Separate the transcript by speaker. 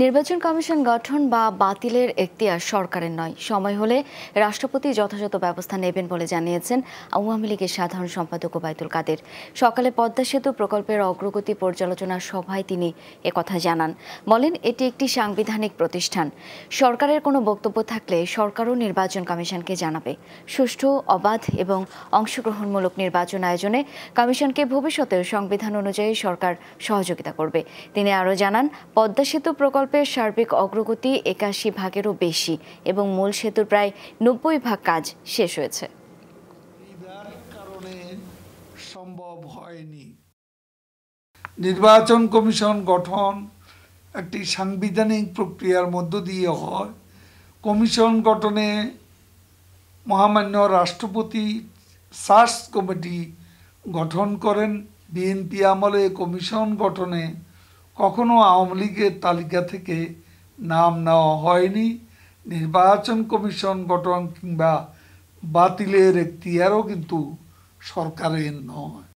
Speaker 1: নির্বাচন কমিশন গঠন বা বাতিলের এখতিয়ার সরকারের নয় সময় হলে রাষ্ট্রপতি যথাযথ ব্যবস্থা নেবেন বলে জানিয়েছেন আওয়ামী লীগের সাধারণ সম্পাদক ওবায়দুল কাদের সকালে পদ্মা সেতু প্রকল্পের অগ্রগতি পর্যালোচনা সভায় তিনি একথা জানান বলেন এটি একটি সাংবিধানিক প্রতিষ্ঠান সরকারের কোনো বক্তব্য থাকলে সরকারও নির্বাচন কমিশনকে জানাবে সুষ্ঠু অবাধ এবং অংশগ্রহণমূলক নির্বাচন আয়োজনে কমিশনকে ভবিষ্যতেও সংবিধান অনুযায়ী সরকার সহযোগিতা করবে তিনি আরও জানান পদ্মা সেতু প্রকল্প প্রকল্পের সার্বিক অগ্রগতি একাশি ভাগেরও বেশি এবং মূল সেতুর প্রায় নব্বই ভাগ কাজ শেষ হয়েছে
Speaker 2: সম্ভব হয়নি নির্বাচন কমিশন গঠন একটি সাংবিধানিক প্রক্রিয়ার মধ্য দিয়ে হয় কমিশন গঠনে মহামান্য রাষ্ট্রপতি সার্চ কমিটি গঠন করেন বিএনপি আমলে কমিশন গঠনে কখনো আওয়ামী লীগের তালিকা থেকে নাম নেওয়া হয়নি নির্বাচন কমিশন গঠন কিংবা বাতিলের এক্তিয়ারও কিন্তু সরকারের নয়